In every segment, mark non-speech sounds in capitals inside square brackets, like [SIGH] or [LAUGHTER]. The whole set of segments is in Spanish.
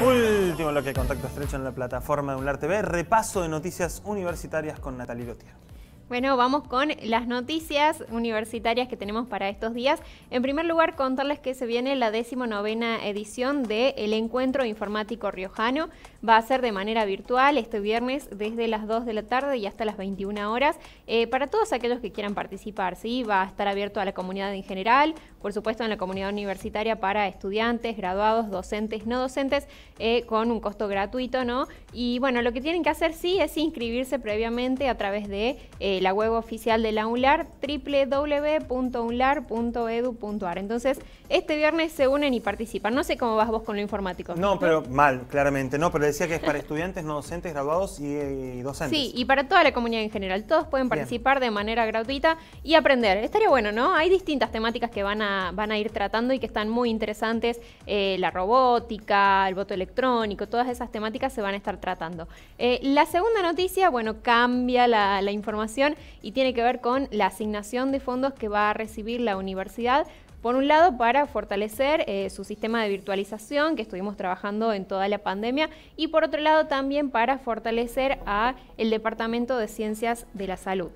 Último bloque de contacto estrecho en la plataforma de UNLAR TV. Repaso de noticias universitarias con Natalie Lotier. Bueno, vamos con las noticias universitarias que tenemos para estos días. En primer lugar, contarles que se viene la decimonovena edición del El Encuentro Informático Riojano. Va a ser de manera virtual este viernes desde las 2 de la tarde y hasta las 21 horas. Eh, para todos aquellos que quieran participar, ¿sí? va a estar abierto a la comunidad en general, por supuesto en la comunidad universitaria para estudiantes, graduados, docentes, no docentes, eh, con un costo gratuito, ¿no? Y bueno, lo que tienen que hacer sí es inscribirse previamente a través de... Eh, eh, la web oficial de la UNLAR, www.unlar.edu.ar. Entonces, este viernes se unen y participan. No sé cómo vas vos con lo informático. No, pero mal, claramente. No, pero decía que es para estudiantes, no docentes, graduados y, docentes. Sí, y para toda la comunidad en general. Todos pueden participar de manera gratuita y aprender. Estaría bueno, ¿no? Hay distintas temáticas que van a, van a ir tratando y que están muy interesantes. Eh, la robótica, el voto electrónico, todas esas temáticas se van a estar tratando. Eh, la segunda noticia, bueno, cambia la información y tiene que ver con la asignación de fondos que va a recibir la universidad por un lado, para fortalecer eh, su sistema de virtualización que estuvimos trabajando en toda la pandemia y por otro lado también para fortalecer al el Departamento de Ciencias de la Salud.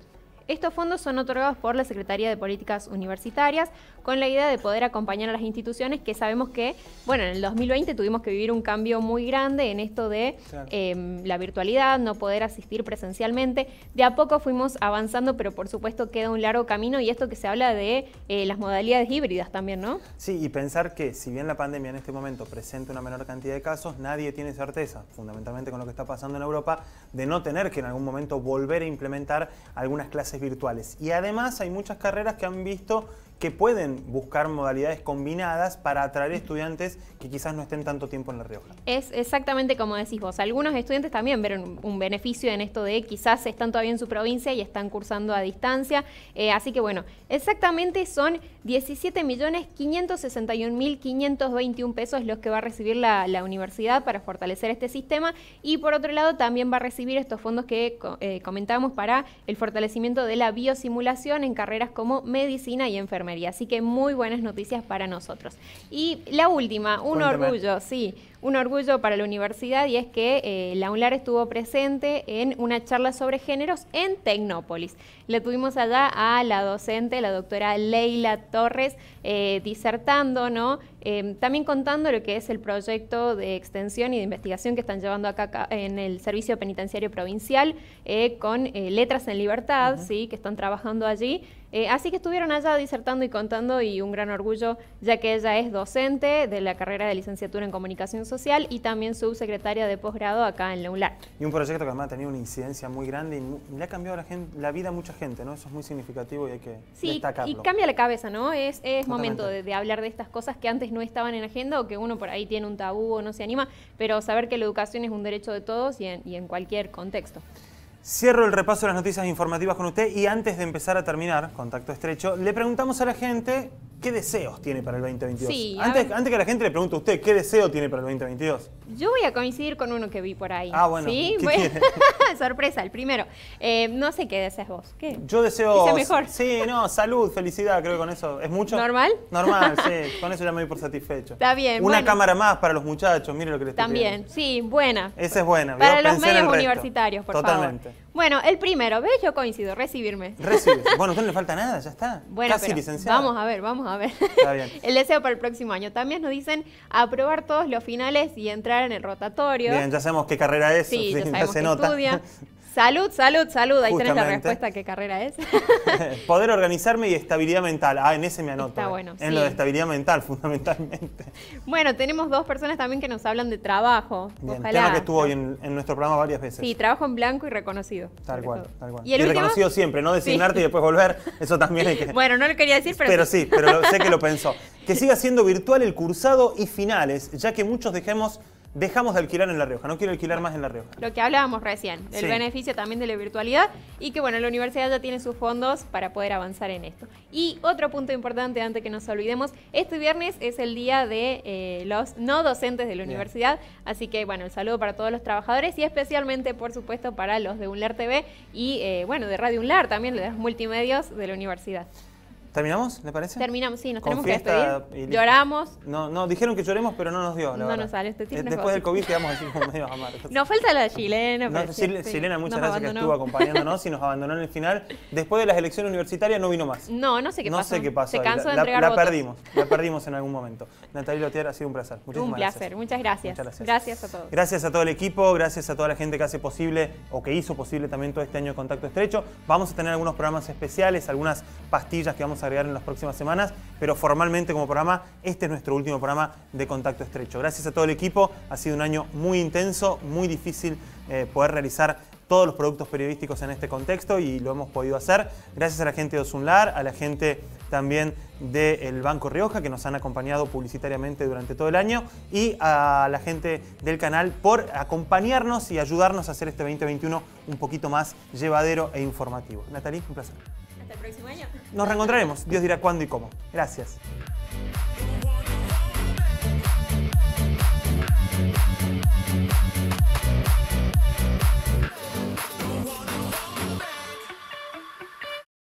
Estos fondos son otorgados por la Secretaría de Políticas Universitarias con la idea de poder acompañar a las instituciones que sabemos que, bueno, en el 2020 tuvimos que vivir un cambio muy grande en esto de eh, la virtualidad, no poder asistir presencialmente. De a poco fuimos avanzando, pero por supuesto queda un largo camino y esto que se habla de eh, las modalidades híbridas también, ¿no? Sí, y pensar que si bien la pandemia en este momento presenta una menor cantidad de casos, nadie tiene certeza, fundamentalmente con lo que está pasando en Europa, de no tener que en algún momento volver a implementar algunas clases virtuales. Y además hay muchas carreras que han visto que pueden buscar modalidades combinadas para atraer estudiantes que quizás no estén tanto tiempo en La Rioja. Es exactamente como decís vos. Algunos estudiantes también vieron un beneficio en esto de quizás están todavía en su provincia y están cursando a distancia. Eh, así que bueno, exactamente son 17.561.521 pesos los que va a recibir la, universidad para fortalecer este sistema. Y por otro lado, también va a recibir estos fondos que eh, comentábamos para el fortalecimiento de la biosimulación en carreras como medicina y enfermería. Así que muy buenas noticias para nosotros. Y la última, un orgullo, sí, un orgullo para la universidad y es que eh, la UNLAR estuvo presente en una charla sobre géneros en Tecnópolis. Le tuvimos allá a la docente, la doctora Leila Torres, eh, disertando, ¿no? Em, también contando lo que es el proyecto de extensión y de investigación que están llevando acá en el Servicio Penitenciario Provincial eh, con Letras en Libertad, ¿sí? que están trabajando allí. así que estuvieron allá disertando y contando y un gran orgullo, ya que ella es docente de la carrera de licenciatura en comunicación social y también subsecretaria de posgrado acá en la Y un proyecto que además ha tenido una incidencia muy grande y le ha cambiado la, vida a mucha gente, ¿no? Eso es muy significativo y hay que sí, y cambia la cabeza, ¿no? Es, momento de, hablar de estas cosas que antes no estaban en agenda o que uno por ahí tiene un tabú o no se anima, pero saber que la educación es un derecho de todos y en cualquier contexto. Cierro el repaso de las noticias informativas con usted y antes de empezar a terminar, contacto estrecho, le preguntamos a la gente ¿Qué deseos tiene para el 2022? antes, antes que la gente le pregunte a usted, ¿qué deseo tiene para el 2022? Yo voy a coincidir con uno que vi por ahí. Ah, bueno. Sí, [LAUGHS] sorpresa, el primero. Eh, no sé qué deseas vos. ¿Qué? Yo deseo. Dice mejor. Sí, no, salud, felicidad, creo que con eso. ¿Es mucho? ¿Normal? Normal, [LAUGHS] sí. Con eso ya me doy por satisfecho. Está bien. Una cámara más para los muchachos, mire lo que les estoy También, sí, buena. Esa es buena. Para los medios universitarios, por favor. Totalmente. Bueno, el primero, ¿ves? Yo coincido, recibirme. [LAUGHS] Bueno, a no le falta nada, ya está. Bueno, Casi licenciado. Vamos a ver, vamos a ver. Está bien. El deseo para el próximo año. También nos dicen aprobar todos los finales y entrar en el rotatorio. Bien, ya sabemos qué carrera es. Sí, [LAUGHS] se nota. Salud, salud, salud. Ahí tenés la respuesta qué carrera es. [LAUGHS] Poder organizarme y estabilidad mental. Ah, en ese me anoto. Está eh. bueno. En lo de estabilidad mental, [LAUGHS] fundamentalmente. Bueno, tenemos dos personas también que nos hablan de trabajo. Bien, Ojalá. que estuvo hoy en, nuestro programa varias veces. Sí, trabajo en blanco y reconocido. Tal cual, tal cual. Y, reconocido siempre, no designarte y después volver. Eso también hay que. Bueno, no lo quería decir, pero. Pero sí, pero sé que lo pensó. Que siga siendo virtual el cursado y finales, ya que muchos dejemos dejamos de alquilar en La Rioja, no quiero alquilar más en La Rioja. Lo que hablábamos recién, el beneficio también de la virtualidad y que bueno, la universidad ya tiene sus fondos para poder avanzar en esto. Y otro punto importante antes que nos olvidemos, este viernes es el día de eh, los no docentes de la universidad, así que bueno, el saludo para todos los trabajadores y especialmente por supuesto para los de UNLAR TV y eh, bueno, de Radio UNLAR también, de los multimedios de la universidad. ¿Terminamos? ¿Le parece? Terminamos, sí, nos tenemos que despedir. Lloramos. No, no, dijeron que lloremos, pero no nos dio. La no nos sale este eh, Después del COVID quedamos así como medio amargos. Nos falta la chilena. No, pero pues, sí, chilena, muchas gracias que estuvo acompañándonos [LAUGHS] y nos abandonó en el final. Después de las elecciones universitarias no vino más. No, no sé qué pasó. No sé qué pasó. Se cansó de la, entregar La, perdimos, la perdimos en algún momento. Natalia Lotier, ha sido un placer. Muchísimas un placer, Muchas, gracias. muchas gracias. gracias. a todos. Gracias a todo el equipo, gracias a toda la gente que hace posible o que hizo posible también todo este año de Contacto Estrecho. Vamos a tener algunos programas especiales, algunas pastillas que vamos a agregar en las próximas semanas, pero formalmente como programa, este es nuestro último programa de contacto estrecho. Gracias a todo el equipo, ha sido un año muy intenso, muy difícil eh, poder realizar todos los productos periodísticos en este contexto y lo hemos podido hacer gracias a la gente de Osunlar, a la gente también del Banco Rioja que nos han acompañado publicitariamente durante todo el año y a la gente del canal por acompañarnos y ayudarnos a hacer este 2021 un poquito más llevadero e informativo. Natalie, un placer. Nos reencontraremos. Dios dirá cuándo y cómo. Gracias.